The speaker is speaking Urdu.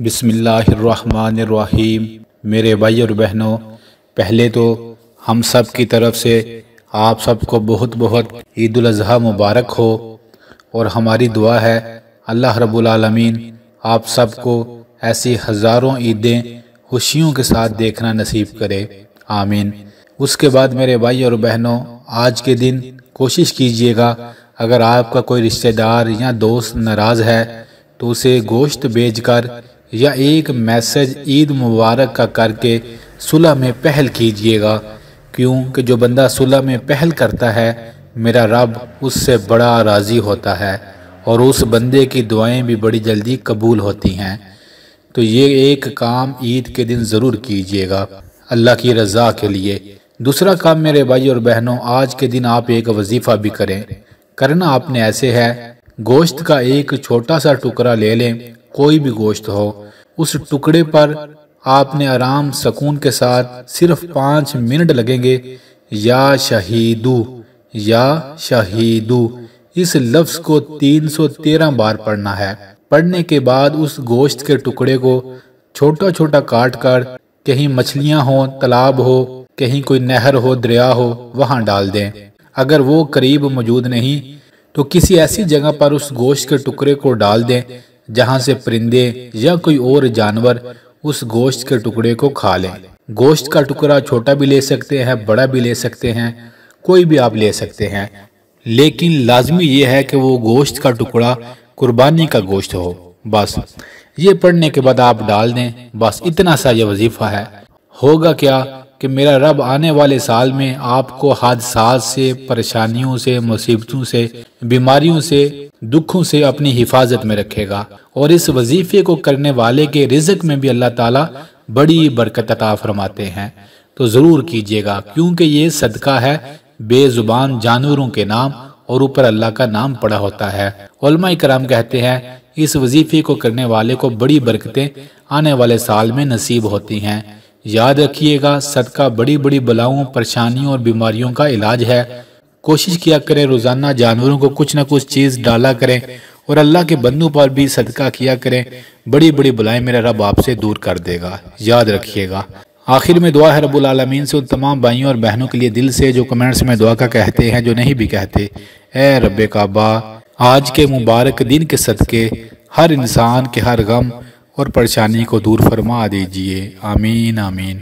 بسم اللہ الرحمن الرحیم میرے بھائی اور بہنوں پہلے تو ہم سب کی طرف سے آپ سب کو بہت بہت عید الاضحیٰ مبارک ہو اور ہماری دعا ہے اللہ رب العالمین آپ سب کو ایسی ہزاروں عیدیں خوشیوں کے ساتھ دیکھنا نصیب کرے آمین اس کے بعد میرے بھائی اور بہنوں آج کے دن کوشش کیجیے گا اگر آپ کا کوئی رشتہ دار یا دوست ناراض ہے تو اسے گوشت بیچ کر یا ایک میسج عید مبارک کا کر کے صلح میں پہل کیجئے گا کیونکہ جو بندہ صلح میں پہل کرتا ہے میرا رب اس سے بڑا راضی ہوتا ہے اور اس بندے کی دعائیں بھی بڑی جلدی قبول ہوتی ہیں تو یہ ایک کام عید کے دن ضرور کیجئے گا اللہ کی رضا کے لیے دوسرا کام میرے بھائی اور بہنوں آج کے دن آپ ایک وظیفہ بھی کریں کرنا آپ نے ایسے ہے گوشت کا ایک چھوٹا سا ٹکڑا لے لیں کوئی بھی گوشت ہو اس ٹکڑے پر آپ نے آرام سکون کے ساتھ صرف پانچ منٹ لگیں گے یا یا شہیدو شہیدو اس اس لفظ کو تین سو تیرہ بار پڑھنا ہے پڑھنے کے بعد گوشت کے ٹکڑے کو چھوٹا چھوٹا کاٹ کر کہیں مچھلیاں ہوں تالاب ہو کہیں کوئی نہر ہو دریا ہو وہاں ڈال دیں اگر وہ قریب موجود نہیں تو کسی ایسی جگہ پر اس گوشت کے ٹکڑے کو ڈال دیں جہاں سے پرندے یا کوئی اور جانور اس گوشت کے ٹکڑے کو کھا لیں گوشت کا ٹکڑا چھوٹا بھی لے سکتے ہیں بڑا بھی لے سکتے ہیں کوئی بھی آپ لے سکتے ہیں لیکن لازمی یہ ہے کہ وہ گوشت کا ٹکڑا قربانی کا گوشت ہو بس یہ پڑھنے کے بعد آپ ڈال دیں بس اتنا سا یہ وظیفہ ہے ہوگا کیا کہ میرا رب آنے والے سال میں آپ کو حادثات سے پریشانیوں سے مصیبتوں سے بیماریوں سے دکھوں سے اپنی حفاظت میں رکھے گا اور اس وظیفے کو کرنے والے کے رزق میں بھی اللہ تعالیٰ بڑی برکت عطا فرماتے ہیں تو ضرور کیجیے گا کیونکہ یہ صدقہ ہے بے زبان جانوروں کے نام اور اوپر اللہ کا نام پڑا ہوتا ہے علماء کرام کہتے ہیں اس وظیفے کو کرنے والے کو بڑی برکتیں آنے والے سال میں نصیب ہوتی ہیں یاد رکھیے گا صدقہ بڑی بڑی بلاؤں پریشانیوں اور بیماریوں کا علاج ہے کوشش کیا کریں روزانہ جانوروں کو کچھ نہ کچھ چیز ڈالا کریں اور اللہ کے بندوں پر بھی صدقہ کیا کریں بڑی بڑی بلائیں میرا رب آپ سے دور کر دے گا یاد رکھیے گا آخر میں دعا ہے رب العالمین سے ان تمام بائیوں اور بہنوں کے لیے دل سے جو کمنٹس میں دعا کا کہتے ہیں جو نہیں بھی کہتے اے رب کعبہ آج کے مبارک دن کے صدقے ہر انسان کے ہر غم اور پریشانی کو دور فرما دیجیے آمین آمین